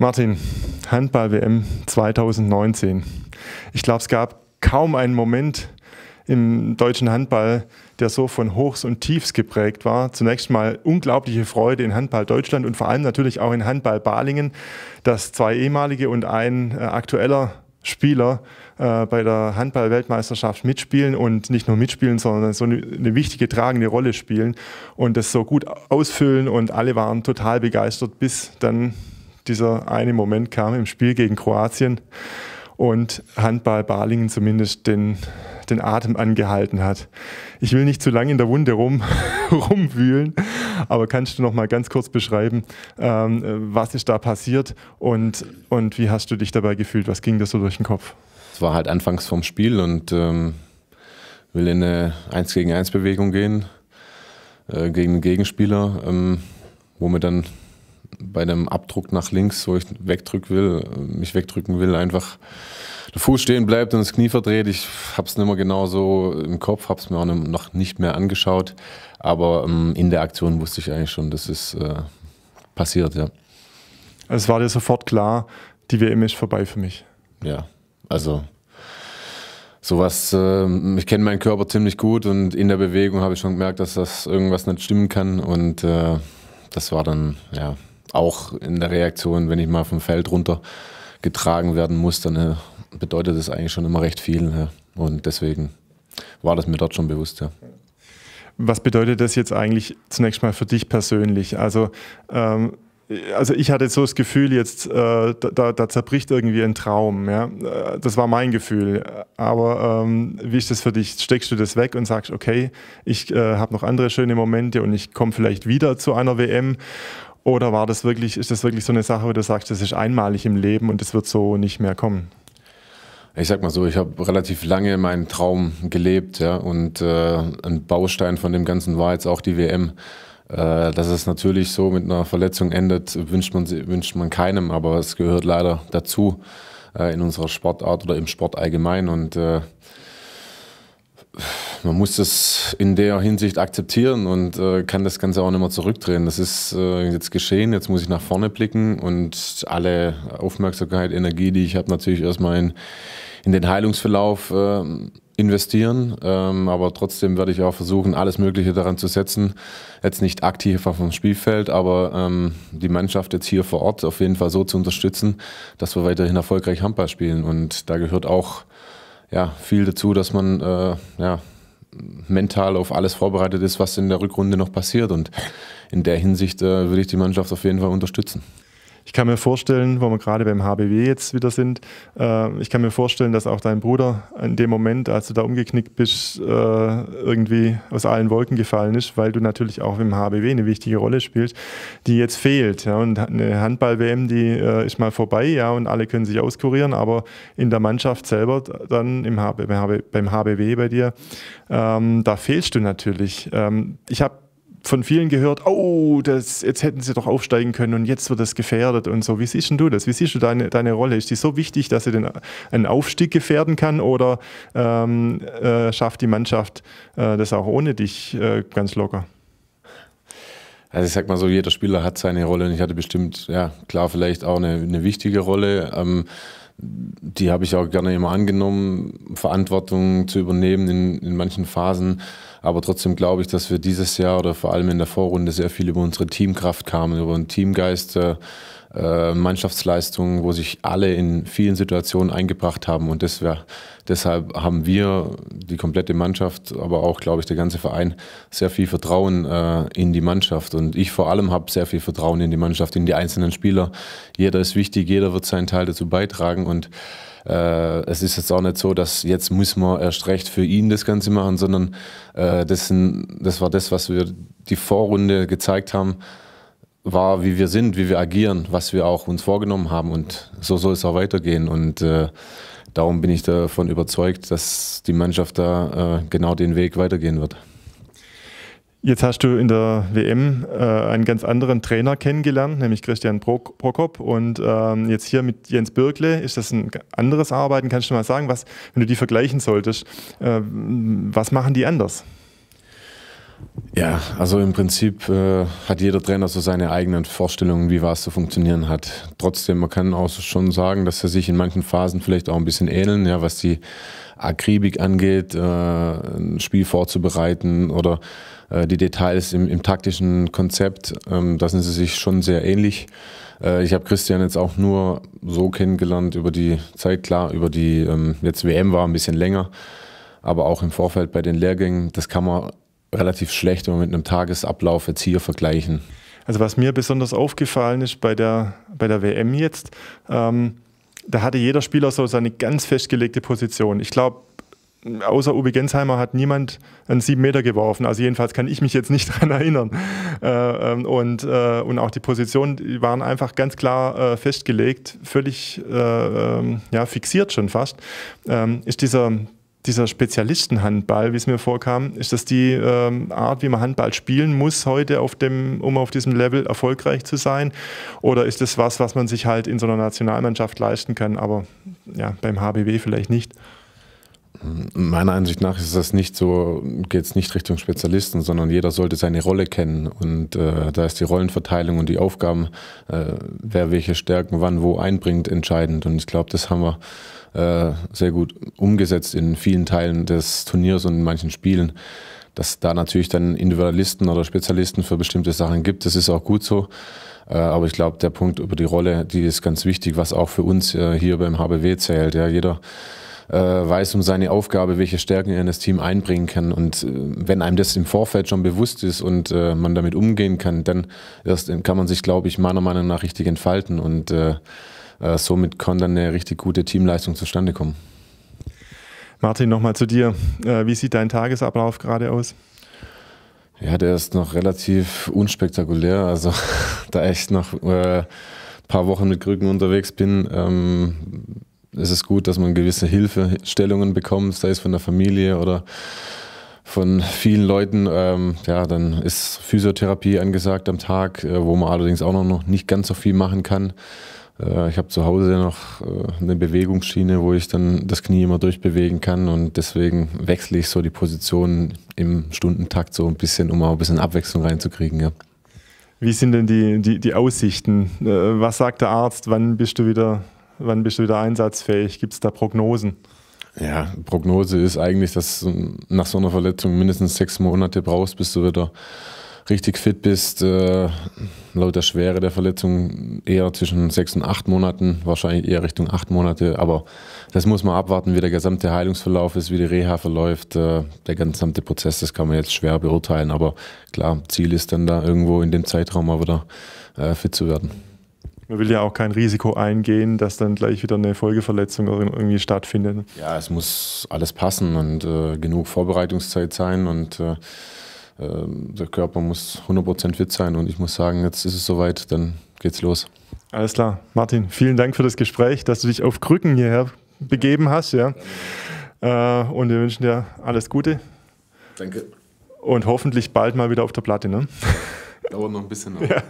Martin, Handball-WM 2019. Ich glaube, es gab kaum einen Moment im deutschen Handball, der so von Hochs und Tiefs geprägt war. Zunächst mal unglaubliche Freude in Handball Deutschland und vor allem natürlich auch in Handball Balingen, dass zwei ehemalige und ein äh, aktueller Spieler äh, bei der Handball-Weltmeisterschaft mitspielen und nicht nur mitspielen, sondern so eine, eine, wichtige tragende Rolle spielen und das so gut ausfüllen und alle waren total begeistert, bis dann dieser eine Moment kam im Spiel gegen Kroatien und Handball Balingen zumindest den, den Atem angehalten hat. Ich will nicht zu lange in der Wunde rum, rumwühlen, aber kannst du noch mal ganz kurz beschreiben, ähm, was ist da passiert und, und wie hast du dich dabei gefühlt? Was ging dir so durch den Kopf? Es war halt anfangs vom Spiel und ähm, will in eine 1 gegen 1 Bewegung gehen äh, gegen einen Gegenspieler, ähm, wo wir dann bei dem Abdruck nach links, wo ich wegdrücken will, mich wegdrücken will, einfach der Fuß stehen bleibt und das Knie verdreht. Ich habe es nicht mehr genau so im Kopf, habe es mir auch noch nicht mehr angeschaut. Aber ähm, in der Aktion wusste ich eigentlich schon, dass es äh, passiert, ja. Also es war dir sofort klar, die WM ist vorbei für mich. Ja, also sowas, äh, ich kenne meinen Körper ziemlich gut und in der Bewegung habe ich schon gemerkt, dass das irgendwas nicht stimmen kann. Und äh, das war dann, ja, auch in der Reaktion, wenn ich mal vom Feld runter getragen werden muss, dann äh, bedeutet das eigentlich schon immer recht viel. Und deswegen war das mir dort schon bewusst. Was bedeutet das jetzt eigentlich zunächst mal für dich persönlich? Also ähm also ich hatte so das Gefühl, jetzt äh, da, da, da, zerbricht irgendwie ein Traum. Ja? Äh, das war mein Gefühl. Aber ähm, wie ist das für dich? Steckst du das weg und sagst, okay, ich äh, habe noch andere schöne Momente und ich komme vielleicht wieder zu einer WM oder war das wirklich, ist das wirklich so eine Sache, wo du sagst, das ist einmalig im Leben und das wird so nicht mehr kommen? Ich sag mal so, ich habe relativ lange meinen Traum gelebt, ja, und äh, ein Baustein von dem Ganzen war jetzt auch die WM. Äh, dass es natürlich so mit einer Verletzung endet, wünscht man, wünscht man keinem, aber es gehört leider dazu äh, in unserer Sportart oder im Sport allgemein. Und äh, man muss das in der Hinsicht akzeptieren und äh, kann das Ganze auch nicht mehr zurückdrehen. Das ist äh, jetzt geschehen, jetzt muss ich nach vorne blicken und alle Aufmerksamkeit, Energie, die ich habe, natürlich erstmal in, in den Heilungsverlauf äh, investieren. Ähm, aber trotzdem werde ich auch versuchen, alles Mögliche daran zu setzen. Jetzt nicht aktiv auf dem Spielfeld, aber ähm, die Mannschaft jetzt hier vor Ort auf jeden Fall so zu unterstützen, dass wir weiterhin erfolgreich Handball spielen. Und da gehört auch ja, viel dazu, dass man äh, ja, mental auf alles vorbereitet ist, was in der Rückrunde noch passiert. Und in der Hinsicht äh, würde ich die Mannschaft auf jeden Fall unterstützen. Ich kann mir vorstellen, wo wir gerade beim HBW jetzt wieder sind, äh, ich kann mir vorstellen, dass auch dein Bruder in dem Moment, als du da umgeknickt bist, äh, irgendwie aus allen Wolken gefallen ist, weil du natürlich auch im HBW eine wichtige Rolle spielst, die jetzt fehlt. Ja? Und eine Handball-WM, die äh, ist mal vorbei, ja, und alle können sich auskurieren, aber in der Mannschaft selber dann im HB, beim HBW bei dir, ähm, da fehlst du natürlich. Ähm, ich habe von vielen gehört, oh, das, jetzt hätten sie doch aufsteigen können und jetzt wird das gefährdet und so. Wie siehst du das? Wie siehst du deine, deine Rolle? Ist die so wichtig, dass sie den, einen Aufstieg gefährden kann oder ähm, äh, schafft die Mannschaft äh, das auch ohne dich äh, ganz locker? Also ich sag mal so, jeder Spieler hat seine Rolle und ich hatte bestimmt, ja klar, vielleicht auch eine, eine wichtige Rolle. Ähm, die habe ich auch gerne immer angenommen, Verantwortung zu übernehmen in, in manchen Phasen. Aber trotzdem glaube ich, dass wir dieses Jahr oder vor allem in der Vorrunde sehr viel über unsere Teamkraft kamen, über den Teamgeist. Äh, äh, Mannschaftsleistung, wo sich alle in vielen Situationen eingebracht haben. Und das wär, deshalb haben wir, die komplette Mannschaft, aber auch, glaube ich, der ganze Verein, sehr viel Vertrauen äh, in die Mannschaft. Und ich vor allem habe sehr viel Vertrauen in die Mannschaft, in die einzelnen Spieler. Jeder ist wichtig, jeder wird seinen Teil dazu beitragen. Und äh, es ist jetzt auch nicht so, dass jetzt muss man erst recht für ihn das Ganze machen, sondern äh, das, sind, das war das, was wir die Vorrunde gezeigt haben war, wie wir sind, wie wir agieren, was wir auch uns vorgenommen haben. Und so soll es auch weitergehen. Und äh, darum bin ich davon überzeugt, dass die Mannschaft da äh, genau den Weg weitergehen wird. Jetzt hast du in der WM äh, einen ganz anderen Trainer kennengelernt, nämlich Christian Prok Prokop. Und ähm, jetzt hier mit Jens Birkle, ist das ein anderes Arbeiten? Kannst du mal sagen, was, wenn du die vergleichen solltest, äh, was machen die anders? Ja, also im Prinzip äh, hat jeder Trainer so seine eigenen Vorstellungen, wie was zu funktionieren hat. Trotzdem, man kann auch schon sagen, dass sie sich in manchen Phasen vielleicht auch ein bisschen ähneln, ja, was die Akribik angeht, äh, ein Spiel vorzubereiten oder äh, die Details im, im taktischen Konzept. Ähm, da sind sie sich schon sehr ähnlich. Äh, ich habe Christian jetzt auch nur so kennengelernt über die Zeit, klar, über die ähm, jetzt WM war ein bisschen länger aber auch im Vorfeld bei den Lehrgängen, das kann man relativ schlecht, wenn wir mit einem Tagesablauf jetzt hier vergleichen. Also was mir besonders aufgefallen ist bei der, bei der WM jetzt, ähm, da hatte jeder Spieler so seine ganz festgelegte Position. Ich glaube, außer Uwe Gensheimer hat niemand einen 7 Meter geworfen. Also jedenfalls kann ich mich jetzt nicht daran erinnern. Äh, ähm, und, äh, und auch die Positionen die waren einfach ganz klar äh, festgelegt, völlig äh, ähm, ja, fixiert schon fast. Ähm, ist dieser dieser Spezialistenhandball, wie es mir vorkam, ist das die ähm, Art, wie man Handball spielen muss heute, auf dem, um auf diesem Level erfolgreich zu sein? Oder ist das was, was man sich halt in so einer Nationalmannschaft leisten kann, aber ja, beim HBW vielleicht nicht? Meiner Ansicht nach ist das nicht so, geht es nicht Richtung Spezialisten, sondern jeder sollte seine Rolle kennen. Und äh, da ist die Rollenverteilung und die Aufgaben, äh, wer welche Stärken wann wo einbringt, entscheidend. Und ich glaube, das haben wir äh, sehr gut umgesetzt in vielen Teilen des Turniers und in manchen Spielen. Dass da natürlich dann Individualisten oder Spezialisten für bestimmte Sachen gibt, das ist auch gut so. Äh, aber ich glaube, der Punkt über die Rolle, die ist ganz wichtig, was auch für uns äh, hier beim HBW zählt. Ja, jeder weiß um seine Aufgabe, welche Stärken er in das Team einbringen kann. Und wenn einem das im Vorfeld schon bewusst ist und man damit umgehen kann, dann erst kann man sich, glaube ich, meiner Meinung nach richtig entfalten. Und äh, äh, somit kann dann eine richtig gute Teamleistung zustande kommen. Martin, nochmal zu dir. Äh, wie sieht dein Tagesablauf gerade aus? Ja, der ist noch relativ unspektakulär. Also da ich noch ein äh, paar Wochen mit Krücken unterwegs bin, ähm, ist es gut, dass man gewisse Hilfestellungen bekommt, sei es von der Familie oder von vielen Leuten. Ähm, ja, dann ist Physiotherapie angesagt am Tag, äh, wo man allerdings auch noch nicht ganz so viel machen kann. Äh, ich habe zu Hause noch äh, eine Bewegungsschiene, wo ich dann das Knie immer durchbewegen kann und deswegen wechsle ich so die Position im Stundentakt so ein bisschen, um auch ein bisschen Abwechslung reinzukriegen. Ja. Wie sind denn die, die, die Aussichten? Äh, was sagt der Arzt? Wann bist du wieder, wann bist du wieder einsatzfähig? Gibt es da Prognosen? Ja, Prognose ist eigentlich, dass nach so einer Verletzung mindestens sechs Monate brauchst, bis du wieder richtig fit bist, äh, laut der Schwere der Verletzung eher zwischen sechs und acht Monaten, wahrscheinlich eher Richtung acht Monate. Aber das muss man abwarten, wie der gesamte Heilungsverlauf ist, wie die Reha verläuft. Äh, der gesamte Prozess, das kann man jetzt schwer beurteilen. Aber klar, Ziel ist dann da irgendwo in dem Zeitraum mal wieder äh, fit zu werden. Man will ja auch kein Risiko eingehen, dass dann gleich wieder eine Folgeverletzung irgendwie stattfindet. Ja, es muss alles passen und äh, genug Vorbereitungszeit sein und äh, ähm, der Körper muss 100% fit sein und ich muss sagen, jetzt ist es soweit, dann geht's los. Alles klar. Martin, vielen Dank für das Gespräch, dass du dich auf Krücken hierher begeben hast. Ja. Äh, und wir wünschen dir alles Gute. Danke. Und hoffentlich bald mal wieder auf der Platte. Ne? Dauert noch ein bisschen. Ja.